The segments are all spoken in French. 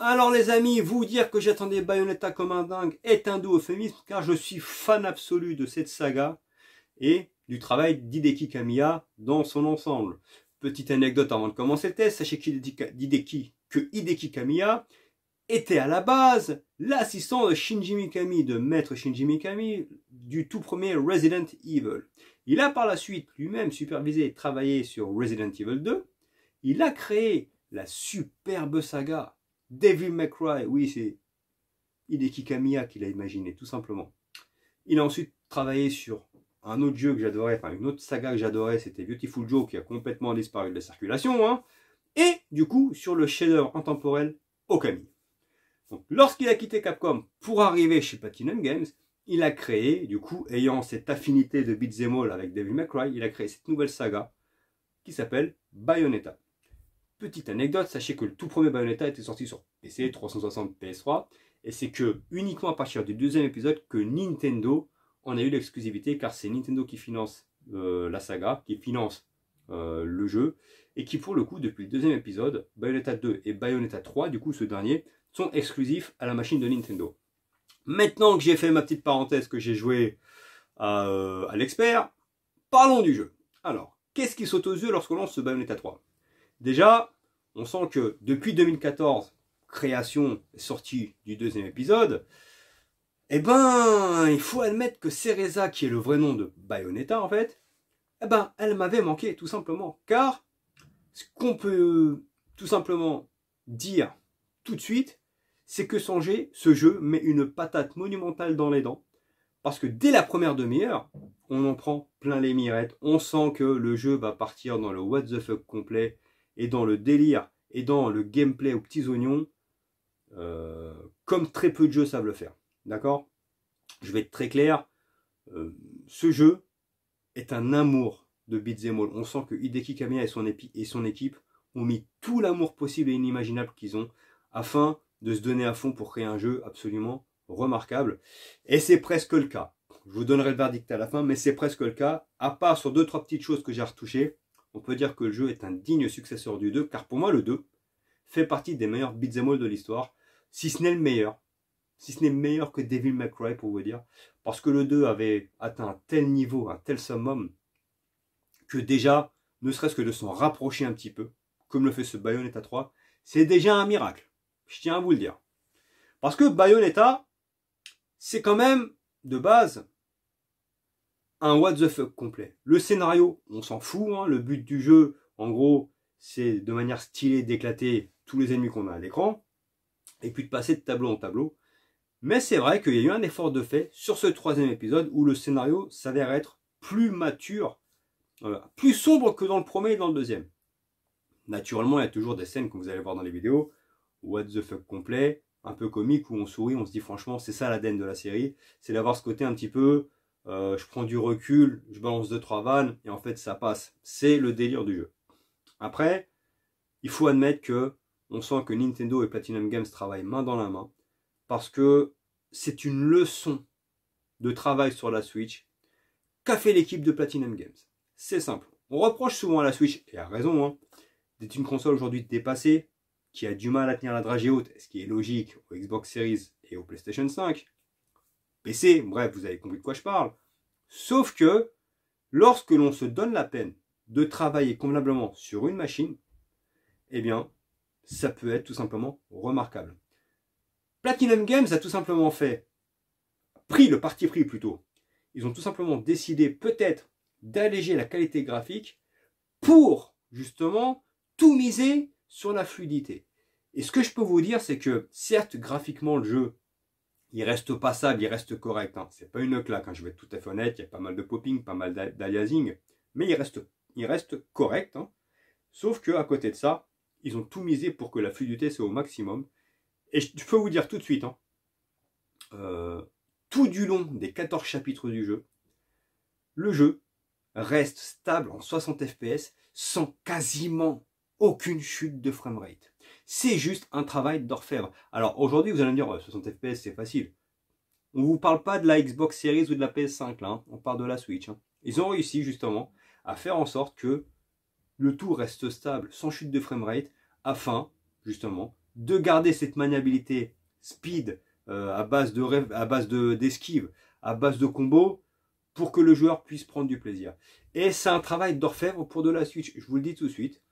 Alors les amis, vous dire que j'attendais Bayonetta comme un dingue est un doux euphémisme car je suis fan absolu de cette saga et du travail d'Hideki Kamiya dans son ensemble. Petite anecdote avant de commencer le test, sachez qu'Hideki que Hideki Kamiya était à la base l'assistant de Shinji Mikami, de maître Shinji Mikami, du tout premier Resident Evil. Il a par la suite lui-même supervisé et travaillé sur Resident Evil 2. Il a créé la superbe saga David McRae, oui, c'est Hideki Kamiya qui l'a imaginé, tout simplement. Il a ensuite travaillé sur un autre jeu que j'adorais, enfin une autre saga que j'adorais, c'était Beautiful Joe qui a complètement disparu de la circulation, hein. et du coup sur le chef-d'œuvre intemporel Okami. Donc lorsqu'il a quitté Capcom pour arriver chez Platinum Games, il a créé, du coup, ayant cette affinité de Beats avec David McRae, il a créé cette nouvelle saga qui s'appelle Bayonetta. Petite anecdote, sachez que le tout premier Bayonetta était sorti sur PC, 360, PS3, et c'est que uniquement à partir du deuxième épisode que Nintendo en a eu l'exclusivité, car c'est Nintendo qui finance euh, la saga, qui finance euh, le jeu, et qui pour le coup, depuis le deuxième épisode, Bayonetta 2 et Bayonetta 3, du coup ce dernier, sont exclusifs à la machine de Nintendo. Maintenant que j'ai fait ma petite parenthèse, que j'ai joué euh, à, l'expert, parlons du jeu. Alors, qu'est-ce qui saute aux yeux lorsqu'on lance ce Bayonetta 3 Déjà, on sent que depuis 2014, création et sortie du deuxième épisode, eh ben, il faut admettre que Cereza, qui est le vrai nom de Bayonetta en fait, eh ben, elle m'avait manqué tout simplement. Car ce qu'on peut euh, tout simplement dire tout de suite, c'est que songer, ce jeu, met une patate monumentale dans les dents. Parce que dès la première demi-heure, on en prend plein les mirettes. On sent que le jeu va partir dans le what the fuck complet et dans le délire et dans le gameplay aux petits oignons, euh, comme très peu de jeux savent le faire. D'accord Je vais être très clair. Euh, ce jeu est un amour de Beat'em All. On sent que Hideki Kamiya et son, et son équipe ont mis tout l'amour possible et inimaginable qu'ils ont afin de se donner à fond pour créer un jeu absolument remarquable. Et c'est presque le cas. Je vous donnerai le verdict à la fin, mais c'est presque le cas. À part sur deux, trois petites choses que j'ai retouchées, on peut dire que le jeu est un digne successeur du 2, car pour moi le 2 fait partie des meilleurs beat'em all de l'histoire, si ce n'est le meilleur, si ce n'est meilleur que Devil May Cry pour vous dire, parce que le 2 avait atteint un tel niveau, un tel summum, que déjà, ne serait-ce que de s'en rapprocher un petit peu, comme le fait ce Bayonetta 3, c'est déjà un miracle, je tiens à vous le dire. Parce que Bayonetta, c'est quand même, de base, un what the fuck complet. Le scénario, on s'en fout. Hein. le but du jeu, en gros, c'est de manière stylée d'éclater tous les ennemis qu'on a à l'écran. Et puis de passer de tableau en tableau. Mais c'est vrai qu'il y a eu un effort de fait sur ce troisième épisode où le scénario s'avère être plus mature, euh, plus sombre que dans le premier et dans le deuxième. Naturellement, il y a toujours des scènes que vous allez voir dans les vidéos, what the fuck complet, un peu comique, où on sourit, on se dit franchement, c'est ça l'ADN de la série, c'est d'avoir ce côté un petit peu euh, je prends du recul, je balance deux trois vannes et en fait ça passe. C'est le délire du jeu. Après, il faut admettre que on sent que Nintendo et Platinum Games travaillent main dans la main parce que c'est une leçon de travail sur la Switch qu'a fait l'équipe de Platinum Games. C'est simple. On reproche souvent à la Switch, et à raison, hein, d'être une console aujourd'hui dépassée, qui a du mal à tenir la dragée haute, ce qui est logique aux Xbox Series et aux PlayStation 5. PC, bref, vous avez compris de quoi je parle. Sauf que lorsque l'on se donne la peine de travailler convenablement sur une machine, eh bien, ça peut être tout simplement remarquable. Platinum Games a tout simplement fait, pris le parti pris plutôt. Ils ont tout simplement décidé peut-être d'alléger la qualité graphique pour justement tout miser sur la fluidité. Et ce que je peux vous dire, c'est que certes, graphiquement, le jeu il reste passable, il reste correct. Hein. C'est pas une claque, quand hein. je vais être tout à fait honnête. Il y a pas mal de popping, pas mal d'aliasing, mais il reste, il reste correct. Hein. Sauf que à côté de ça, ils ont tout misé pour que la fluidité soit au maximum. Et je peux vous dire tout de suite, hein, euh, tout du long des 14 chapitres du jeu, le jeu reste stable en 60 fps sans quasiment aucune chute de framerate. C'est juste un travail d'orfèvre. Alors aujourd'hui, vous allez me dire, 60 FPS, c'est facile. On ne vous parle pas de la Xbox Series ou de la PS5, hein. On parle de la Switch. Hein. Ils ont réussi, justement, à faire en sorte que le tout reste stable, sans chute de framerate, afin, justement, de garder cette maniabilité speed euh, à base de à base d'esquive, à base de combo, pour que le joueur puisse prendre du plaisir. Et c'est un travail d'orfèvre pour de la Switch, je vous le dis tout de suite.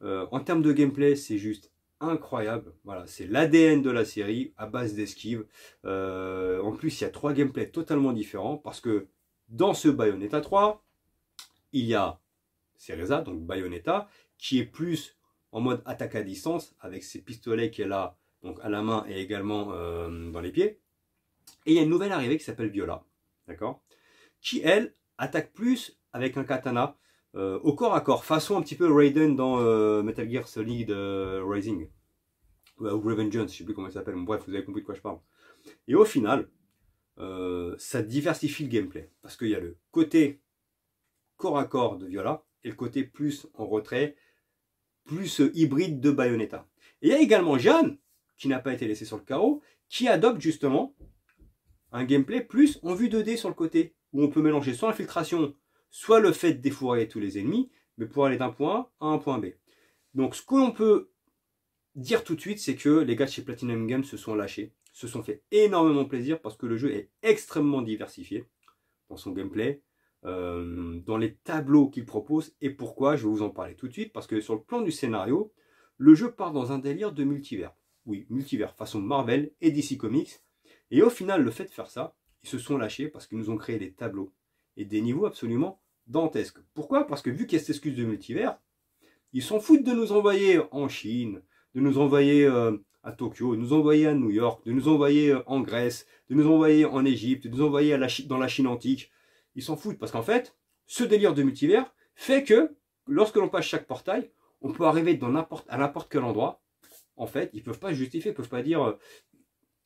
Euh, en termes de gameplay, c'est juste incroyable. Voilà, c'est l'ADN de la série à base d'esquive. Euh, en plus, il y a trois gameplays totalement différents parce que dans ce Bayonetta 3, il y a Cereza, donc Bayonetta, qui est plus en mode attaque à distance avec ses pistolets qu'elle a donc à la main et également euh, dans les pieds. Et il y a une nouvelle arrivée qui s'appelle Viola, d'accord Qui, elle, attaque plus avec un katana. Euh, au corps à corps, façon un petit peu Raiden dans euh, Metal Gear Solid euh, Rising, ou Revengeance, je sais plus comment il s'appelle, bref, vous avez compris de quoi je parle. Et au final, ça diversifie le gameplay, parce qu'il y a le côté corps à corps de Viola, et le côté plus en retrait, plus hybride de Bayonetta. Et il y a également Jeanne, qui n'a pas été laissée sur le carreau, qui adopte justement un gameplay plus en vue 2D sur le côté, où on peut mélanger son infiltration soit le fait de tous les ennemis, mais pour aller d'un point A à un point B. Donc ce que l'on peut dire tout de suite, c'est que les gars chez Platinum Games se sont lâchés, se sont fait énormément plaisir parce que le jeu est extrêmement diversifié dans son gameplay, euh, dans les tableaux qu'il propose, et pourquoi, je vais vous en parler tout de suite, parce que sur le plan du scénario, le jeu part dans un délire de multivers. Oui, multivers, façon Marvel et DC Comics. Et au final, le fait de faire ça, ils se sont lâchés parce qu'ils nous ont créé des tableaux et des niveaux absolument dantesques. Pourquoi Parce que vu qu'il y a cette excuse de multivers, ils s'en foutent de nous envoyer en Chine, de nous envoyer euh, à Tokyo, de nous envoyer à New York, de nous envoyer euh, en Grèce, de nous envoyer en Égypte, de nous envoyer à la dans la Chine antique. Ils s'en foutent parce qu'en fait, ce délire de multivers fait que lorsque l'on passe chaque portail, on peut arriver dans à n'importe quel endroit. En fait, ils peuvent pas justifier, ils peuvent pas dire, euh,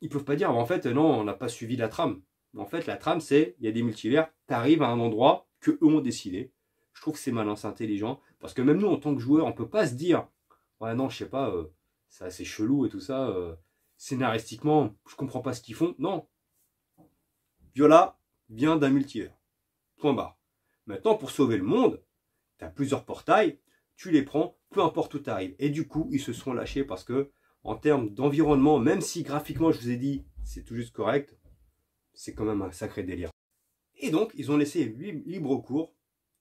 ils peuvent pas dire, bah, en fait, non, on n'a pas suivi la trame en fait, la trame, c'est il y a des multivers, tu arrives à un endroit que eux ont décidé. Je trouve que c'est malin, c'est intelligent. Parce que même nous, en tant que joueurs, on peut pas se dire Ouais, non, je sais pas, euh, c'est assez chelou et tout ça. Euh, scénaristiquement, je comprends pas ce qu'ils font. Non. Viola vient d'un multivers. Point barre. Maintenant, pour sauver le monde, tu as plusieurs portails, tu les prends, peu importe où tu arrives. Et du coup, ils se sont lâchés parce que, en termes d'environnement, même si graphiquement, je vous ai dit, c'est tout juste correct, c'est quand même un sacré délire. Et donc, ils ont laissé libre cours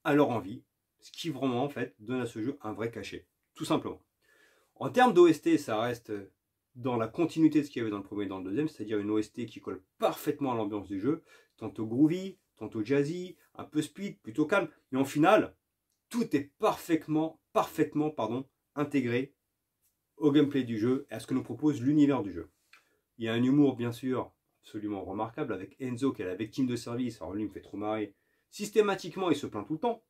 à leur envie, ce qui vraiment, en fait, donne à ce jeu un vrai cachet, tout simplement. En termes d'OST, ça reste dans la continuité de ce qu'il y avait dans le premier et dans le deuxième, c'est-à-dire une OST qui colle parfaitement à l'ambiance du jeu, tantôt groovy, tantôt jazzy, un peu speed, plutôt calme, mais en finale, tout est parfaitement, parfaitement, pardon, intégré au gameplay du jeu et à ce que nous propose l'univers du jeu. Il y a un humour, bien sûr, absolument remarquable avec Enzo, qui est la victime de service. Alors lui, me fait trop marrer. Systématiquement, il se plaint tout le temps.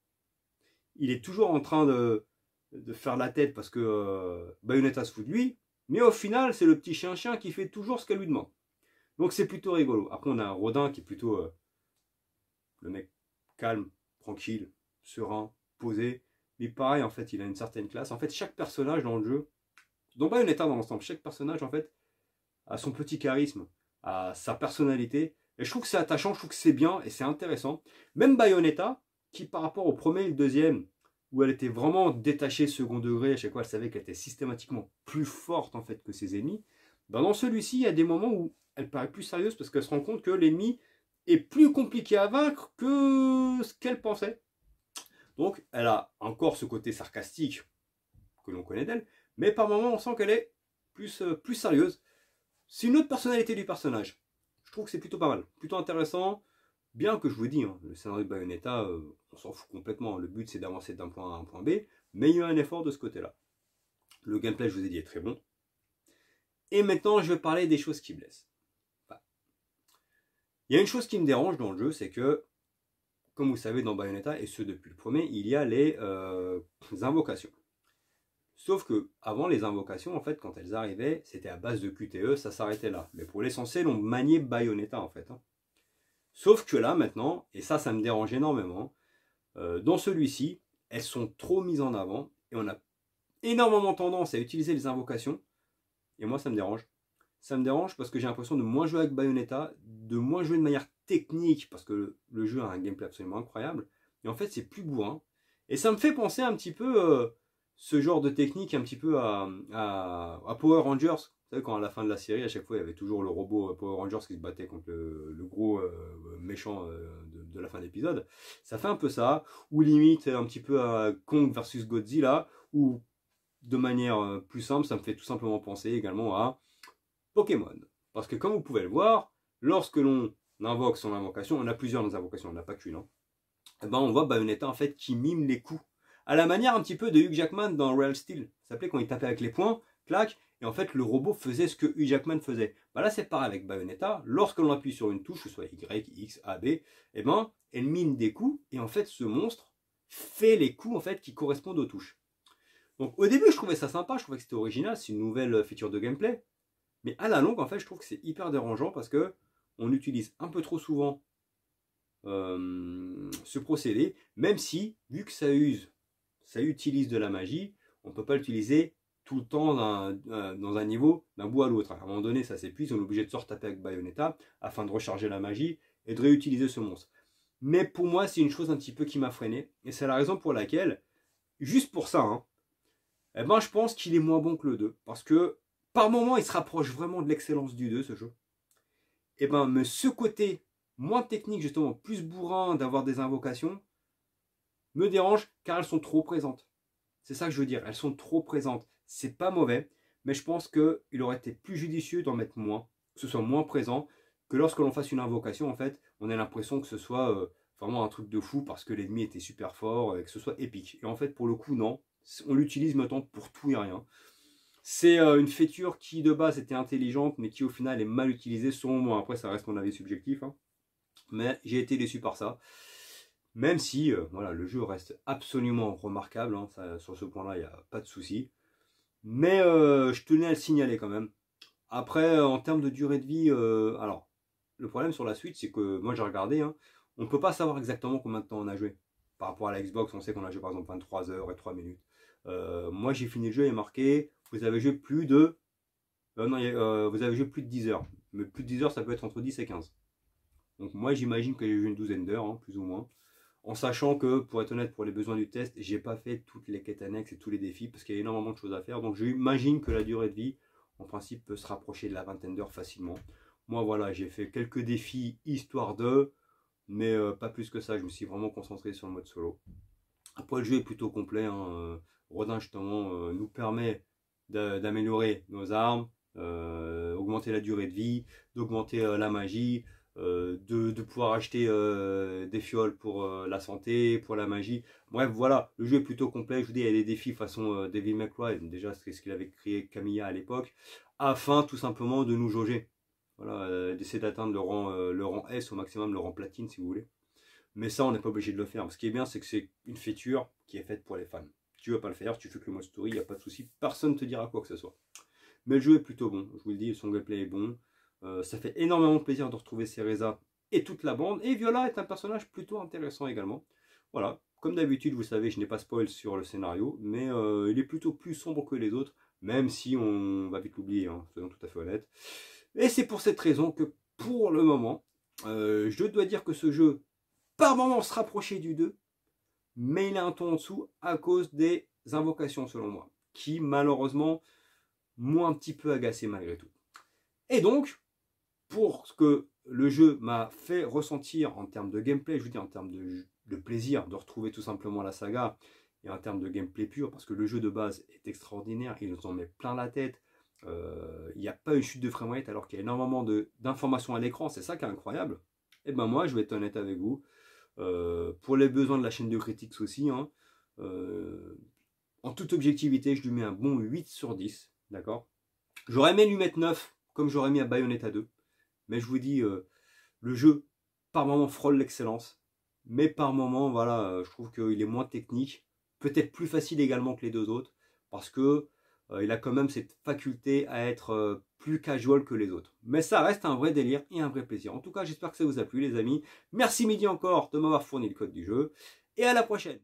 Il est toujours en train de, faire la tête parce que euh, Bayonetta se fout de lui. Mais au final, c'est le petit chien-chien qui fait toujours ce qu'elle lui demande. Donc c'est plutôt rigolo. Après, on a un Rodin qui est plutôt euh, le mec calme, tranquille, serein, posé. Mais pareil, en fait, il a une certaine classe. En fait, chaque personnage dans le jeu, donc Bayonetta dans l'ensemble, chaque personnage, en fait, a son petit charisme à sa personnalité. Et je trouve que c'est attachant, je trouve que c'est bien et c'est intéressant. Même Bayonetta, qui par rapport au premier et le deuxième, où elle était vraiment détachée second degré, à chaque fois elle savait qu'elle était systématiquement plus forte en fait que ses ennemis, ben, dans celui-ci, il y a des moments où elle paraît plus sérieuse parce qu'elle se rend compte que l'ennemi est plus compliqué à vaincre que ce qu'elle pensait. Donc elle a encore ce côté sarcastique que l'on connaît d'elle, mais par moments on sent qu'elle est plus, euh, plus sérieuse. C'est une autre personnalité du personnage. Je trouve que c'est plutôt pas mal, plutôt intéressant. Bien que je vous dis, hein, le scénario de Bayonetta, euh, on s'en fout complètement. Le but, c'est d'avancer d'un point A à un point B. Mais il y a un effort de ce côté-là. Le gameplay, je vous ai dit, est très bon. Et maintenant, je vais parler des choses qui blessent. il y a une chose qui me dérange dans le jeu, c'est que, comme vous savez, dans Bayonetta, et ce depuis le premier, il y a les euh, invocations. Sauf que avant les invocations, en fait, quand elles arrivaient, c'était à base de QTE, ça s'arrêtait là. Mais pour l'essentiel, on maniait Bayonetta, en fait. Hein. Sauf que là, maintenant, et ça, ça me dérange énormément, euh, dans celui-ci, elles sont trop mises en avant, et on a énormément tendance à utiliser les invocations, et moi, ça me dérange. Ça me dérange parce que j'ai l'impression de moins jouer avec Bayonetta, de moins jouer de manière technique, parce que le, jeu a un gameplay absolument incroyable, et en fait, c'est plus bourrin. Et ça me fait penser un petit peu... Euh, ce genre de technique un petit peu à, Power Rangers. Vous savez, quand à la fin de la série, à chaque fois, il y avait toujours le robot euh, Power Rangers qui se battait contre le, gros euh, méchant euh, de, la fin d'épisode. Ça fait un peu ça, ou limite un petit peu à Kong versus Godzilla, ou de manière plus simple, ça me fait tout simplement penser également à Pokémon. Parce que comme vous pouvez le voir, lorsque l'on invoque son invocation, on a plusieurs invocations, on n'a pas qu'une, hein, eh ben on voit Bayonetta en fait qui mime les coups à la manière un petit peu de Hugh Jackman dans Real Steel. Ça s'appelait quand il tapait avec les poings, clac, et en fait le robot faisait ce que Hugh Jackman faisait. Bah là c'est pareil avec Bayonetta, lorsque l'on appuie sur une touche, que ce soit Y, X, A, B, eh ben, elle mine des coups, et en fait ce monstre fait les coups en fait qui correspondent aux touches. Donc au début je trouvais ça sympa, je trouvais que c'était original, c'est une nouvelle feature de gameplay, mais à la longue en fait je trouve que c'est hyper dérangeant parce que on utilise un peu trop souvent euh, ce procédé, même si, vu que ça use ça utilise de la magie. On ne peut pas l'utiliser tout le temps euh, dans un, niveau d'un bout à l'autre. À un moment donné, ça s'épuise, on est obligé de se retaper avec Bayonetta afin de recharger la magie et de réutiliser ce monstre. Mais pour moi, c'est une chose un petit peu qui m'a freiné. Et c'est la raison pour laquelle, juste pour ça, hein, eh ben, je pense qu'il est moins bon que le 2. Parce que par moment, il se rapproche vraiment de l'excellence du 2, ce jeu. Eh ben, mais ce côté moins technique, justement, plus bourrin d'avoir des invocations, me dérange car elles sont trop présentes. C'est ça que je veux dire, elles sont trop présentes. C'est pas mauvais, mais je pense qu'il aurait été plus judicieux d'en mettre moins, que ce soit moins présent, que lorsque l'on fasse une invocation, en fait, on a l'impression que ce soit euh, vraiment un truc de fou parce que l'ennemi était super fort et que ce soit épique. Et en fait, pour le coup, non. On l'utilise maintenant pour tout et rien. C'est euh, une feature qui, de base, était intelligente, mais qui, au final, est mal utilisée, selon moi. Après, ça reste mon avis subjectif. Hein. Mais j'ai été déçu par ça. Même si euh, voilà, le jeu reste absolument remarquable, hein, sur ce point-là, il n'y a pas de souci. Mais euh, je tenais à le signaler quand même. Après, euh, en termes de durée de vie, alors, le problème sur la suite, c'est que moi j'ai regardé, hein, on ne peut pas savoir exactement combien de temps on a joué. Par rapport à la Xbox, on sait qu'on a joué par exemple 23 heures et 3 minutes. moi j'ai fini le jeu et marqué, vous avez joué plus de... vous avez joué plus de 10 heures. Mais plus de 10 heures, ça peut être entre 10 et 15. Donc moi j'imagine que j'ai joué une douzaine d'heures, hein, plus ou moins. En sachant que, pour être honnête, pour les besoins du test, j'ai pas fait toutes les quêtes annexes et tous les défis parce qu'il y a énormément de choses à faire. Donc j'imagine que la durée de vie, en principe, peut se rapprocher de la vingtaine d'heures facilement. Moi, voilà, j'ai fait quelques défis histoire de, mais euh, pas plus que ça. Je me suis vraiment concentré sur le mode solo. Après, le jeu est plutôt complet. Hein, euh, Rodin, justement, euh, nous permet d'améliorer nos armes, augmenter la durée de vie, d'augmenter la magie, euh, de, pouvoir acheter euh, des fioles pour euh, la santé, pour la magie. Bref, voilà, le jeu est plutôt complet. Je vous dis, il y a des défis façon David McRae, déjà c'est ce qu'il avait créé Camilla à l'époque, afin tout simplement de nous jauger. Voilà, d'essayer d'atteindre le rang, S au maximum, le rang platine si vous voulez. Mais ça, on n'est pas obligé de le faire. Ce qui est bien, c'est que c'est une feature qui est faite pour les fans. Tu vas pas le faire, tu fais que le mode story, il n'y a pas de souci. Personne ne te dira quoi que ce soit. Mais le jeu est plutôt bon, je vous le dis, son gameplay est bon. Euh, ça fait énormément de plaisir de retrouver Cereza et toute la bande. Et Viola est un personnage plutôt intéressant également. Voilà, comme d'habitude, vous savez, je n'ai pas spoil sur le scénario, mais euh, il est plutôt plus sombre que les autres, même si on va vite l'oublier, en hein, soyons tout à fait honnêtes. Et c'est pour cette raison que, pour le moment, euh, je dois dire que ce jeu, par moment, se rapprochait du 2, mais il a un ton en dessous à cause des invocations, selon moi, qui, malheureusement, m'ont un petit peu agacé malgré tout. Et donc, pour ce que le jeu m'a fait ressentir en termes de gameplay, je vous dis en termes de, plaisir, de retrouver tout simplement la saga, et en termes de gameplay pur, parce que le jeu de base est extraordinaire, il nous en met plein la tête, euh, il n'y a pas une chute de frame alors qu'il y a énormément d'informations à l'écran, c'est ça qui est incroyable. Et eh ben moi, je vais être honnête avec vous, euh, pour les besoins de la chaîne de critiques aussi, hein, euh, en toute objectivité, je lui mets un bon 8 sur 10, d'accord J'aurais aimé lui mettre 9, comme j'aurais mis à Bayonetta 2. Mais je vous dis, euh, le jeu, par moment, frôle l'excellence. Mais par moment, voilà, euh, je trouve qu'il est moins technique. Peut-être plus facile également que les deux autres. Parce que euh, il a quand même cette faculté à être plus casual que les autres. Mais ça reste un vrai délire et un vrai plaisir. En tout cas, j'espère que ça vous a plu, les amis. Merci Midi encore de m'avoir fourni le code du jeu. Et à la prochaine